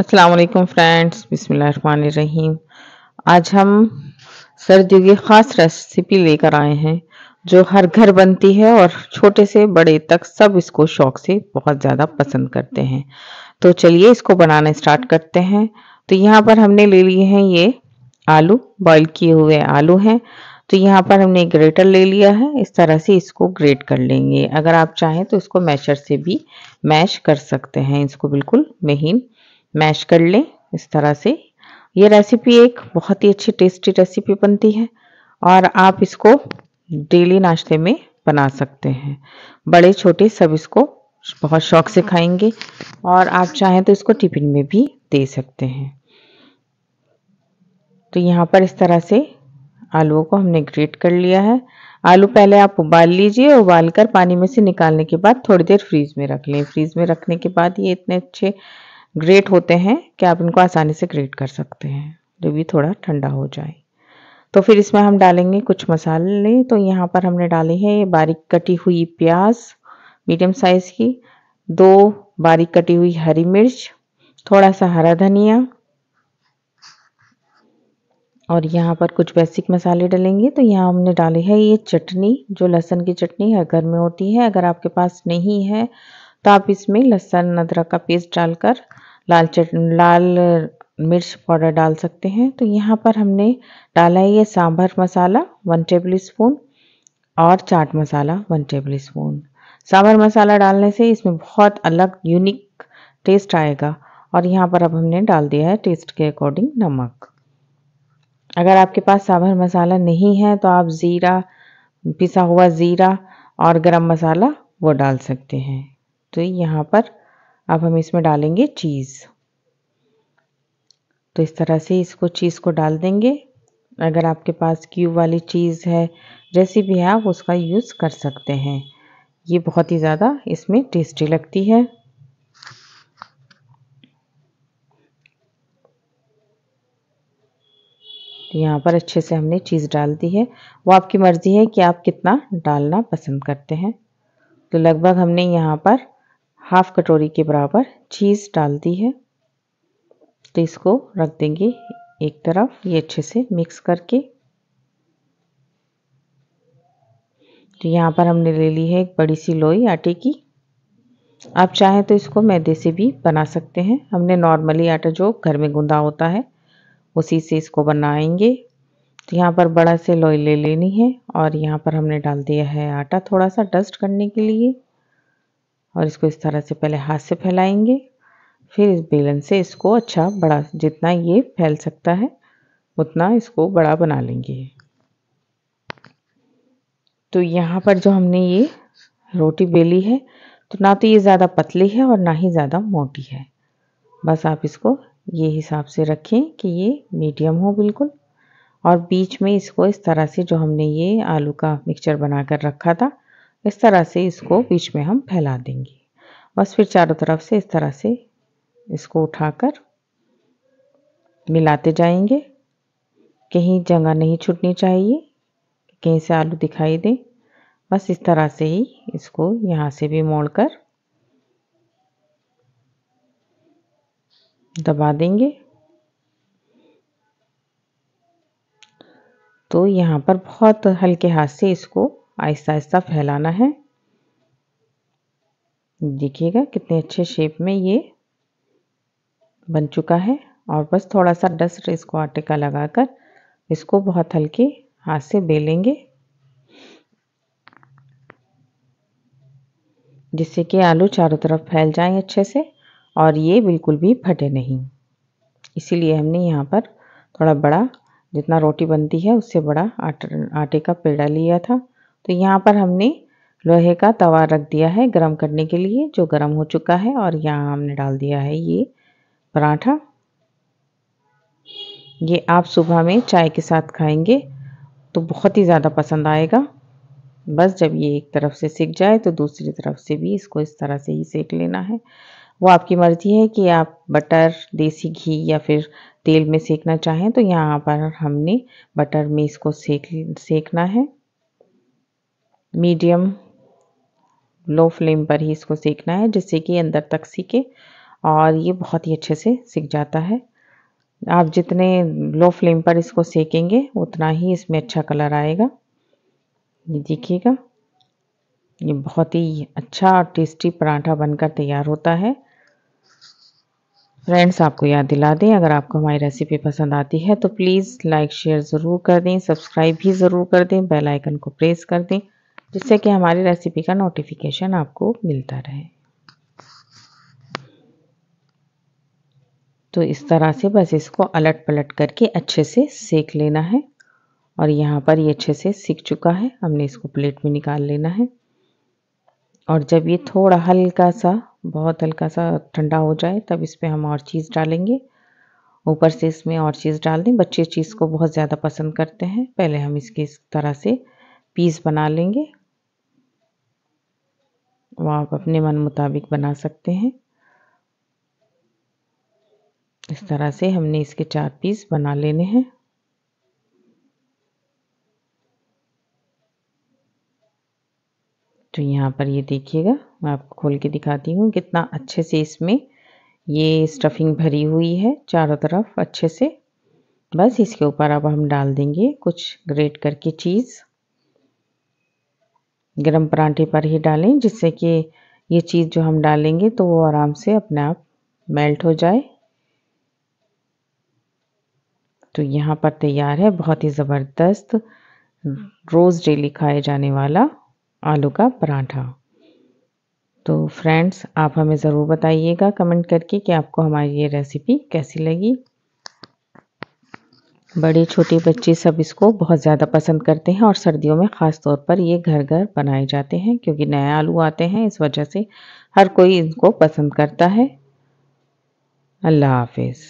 अस्सलाम वालेकुम फ्रेंड्स बिस्मिल्लाहिर्रहमानिर्रहीम आज हम सर्दियों की ख़ास रेसिपी लेकर आए हैं जो हर घर बनती है और छोटे से बड़े तक सब इसको शौक से बहुत ज़्यादा पसंद करते हैं तो चलिए इसको बनाना स्टार्ट करते हैं तो यहाँ पर हमने ले लिए हैं ये आलू बॉईल किए हुए आलू हैं तो यहाँ पर हमने ग्रेटर ले लिया है इस तरह से इसको ग्रेट कर लेंगे अगर आप चाहें तो इसको मैशर से भी मैश कर सकते हैं इसको बिल्कुल महीन मैश कर लें इस तरह से ये रेसिपी एक बहुत ही अच्छी टेस्टी रेसिपी बनती है और आप इसको डेली नाश्ते में बना सकते हैं बड़े छोटे सब इसको बहुत शौक से खाएंगे और आप चाहें तो इसको टिफिन में भी दे सकते हैं तो यहाँ पर इस तरह से आलू को हमने ग्रेट कर लिया है आलू पहले आप उबाल लीजिए उबाल कर पानी में से निकालने के बाद थोड़ी देर फ्रीज में रख लें फ्रीज में रखने के बाद ये इतने अच्छे ग्रेट होते हैं कि आप इनको आसानी से ग्रेट कर सकते हैं जब ये थोड़ा ठंडा हो जाए तो फिर इसमें हम डालेंगे कुछ मसाले तो यहाँ पर हमने डाली है बारीक कटी हुई प्याज मीडियम साइज़ की दो बारीक कटी हुई हरी मिर्च थोड़ा सा हरा धनिया और यहाँ पर कुछ बेसिक मसाले डालेंगे तो यहाँ हमने डाली है ये चटनी जो लहसन की चटनी है घर में होती है अगर आपके पास नहीं है तो आप इसमें लहसन अदरक का पेस्ट डालकर लाल चट लाल मिर्च पाउडर डाल सकते हैं तो यहाँ पर हमने डाला है ये sambar masala one tablespoon और chaat masala one tablespoon sambar masala डालने से इसमें बहुत अलग यूनिक टेस्ट आएगा और यहाँ पर अब हमने डाल दिया है टेस्ट के अकॉर्डिंग नमक अगर आपके पास सांभर मसाला नहीं है तो आप ज़ीरा पिसा हुआ ज़ीरा और गरम मसाला वो डाल सकते हैं तो यहाँ पर अब हम इसमें डालेंगे चीज़ तो इस तरह से इसको चीज़ को डाल देंगे अगर आपके पास क्यूब वाली चीज़ है जैसी भी है आप उसका यूज़ कर सकते हैं ये बहुत ही ज़्यादा इसमें टेस्टी लगती है यहाँ पर अच्छे से हमने चीज़ डाल दी है वो आपकी मर्ज़ी है कि आप कितना डालना पसंद करते हैं तो लगभग हमने यहाँ पर हाफ कटोरी के बराबर चीज़ डाल दी है तो इसको रख देंगे एक तरफ ये अच्छे से मिक्स करके तो यहाँ पर हमने ले ली है एक बड़ी सी लोई आटे की आप चाहें तो इसको मैदे से भी बना सकते हैं हमने नॉर्मली आटा जो घर में गूंदा होता है उसी से इसको बनाएंगे तो यहाँ पर बड़ा से लोई ले लेनी है और यहाँ पर हमने डाल दिया है आटा थोड़ा सा डस्ट करने के लिए और इसको इस तरह से पहले हाथ से फैलाएंगे फिर इस बेलन से इसको अच्छा बड़ा जितना ये फैल सकता है उतना इसको बड़ा बना लेंगे तो यहाँ पर जो हमने ये रोटी बेली है तो ना तो ये ज़्यादा पतली है और ना ही ज़्यादा मोटी है बस आप इसको ये हिसाब से रखें कि ये मीडियम हो बिल्कुल और बीच में इसको इस तरह से जो हमने ये आलू का मिक्सचर बना कर रखा था इस तरह से इसको बीच में हम फैला देंगे बस फिर चारों तरफ से इस तरह से इसको उठाकर मिलाते जाएंगे कहीं जगह नहीं छूटनी चाहिए कहीं से आलू दिखाई दे बस इस तरह से ही इसको यहाँ से भी मोड़कर दबा देंगे तो यहाँ पर बहुत हल्के हाथ से इसको आहिस्ता आहिस्ता फैलाना है देखिएगा कितने अच्छे शेप में ये बन चुका है और बस थोड़ा सा डस्ट इसको आटे का लगाकर इसको बहुत हल्के हाथ से बेलेंगे जिससे कि आलू चारों तरफ फैल जाएं अच्छे से और ये बिल्कुल भी फटे नहीं इसीलिए हमने यहाँ पर थोड़ा बड़ा जितना रोटी बनती है उससे बड़ा आटे का पेड़ा लिया था तो यहाँ पर हमने लोहे का तवा रख दिया है गरम करने के लिए जो गरम हो चुका है और यहाँ हमने डाल दिया है ये पराठा ये आप सुबह में चाय के साथ खाएंगे तो बहुत ही ज़्यादा पसंद आएगा बस जब ये एक तरफ से सेक जाए तो दूसरी तरफ से भी इसको इस तरह से ही सेक लेना है वो आपकी मर्ज़ी है कि आप बटर देसी घी या फिर तेल में सेकना चाहें तो यहाँ पर हमने बटर में इसको सेक सेकना है मीडियम लो फ्लेम पर ही इसको सीखना है जिससे कि अंदर तक सीखे और ये बहुत ही अच्छे से सीख जाता है आप जितने लो फ्लेम पर इसको सेकेंगे उतना ही इसमें अच्छा कलर आएगा ये देखिएगा ये बहुत ही अच्छा और टेस्टी पराठा बनकर तैयार होता है फ्रेंड्स आपको याद दिला दें अगर आपको हमारी रेसिपी पसंद आती है तो प्लीज़ लाइक शेयर ज़रूर कर दें सब्सक्राइब भी ज़रूर कर दें बेल आइकन को प्रेस कर दें जिससे कि हमारी रेसिपी का नोटिफिकेशन आपको मिलता रहे तो इस तरह से बस इसको अलट पलट करके अच्छे से सेक लेना है और यहाँ पर ये अच्छे से सीख चुका है हमने इसको प्लेट में निकाल लेना है और जब ये थोड़ा हल्का सा बहुत हल्का सा ठंडा हो जाए तब इस पर हम और चीज़ डालेंगे ऊपर से इसमें और चीज़ डाल दें बच्चे चीज़ को बहुत ज़्यादा पसंद करते हैं पहले हम इसके इस तरह से पीस बना लेंगे वो आप अपने मन मुताबिक बना सकते हैं इस तरह से हमने इसके चार पीस बना लेने हैं तो यहाँ पर ये देखिएगा मैं आपको खोल के दिखाती हूँ कितना अच्छे से इसमें ये स्टफिंग भरी हुई है चारों तरफ अच्छे से बस इसके ऊपर अब हम डाल देंगे कुछ ग्रेट करके चीज़ गरम परांठे पर ही डालें जिससे कि ये चीज़ जो हम डालेंगे तो वो आराम से अपने आप मेल्ट हो जाए तो यहाँ पर तैयार है बहुत ही ज़बरदस्त रोज़ डेली खाए जाने वाला आलू का पराठा तो फ्रेंड्स आप हमें ज़रूर बताइएगा कमेंट करके कि आपको हमारी ये रेसिपी कैसी लगी बड़े छोटे बच्चे सब इसको बहुत ज़्यादा पसंद करते हैं और सर्दियों में ख़ास तौर पर ये घर घर बनाए जाते हैं क्योंकि नए आलू आते हैं इस वजह से हर कोई इनको पसंद करता है अल्लाह हाफिज़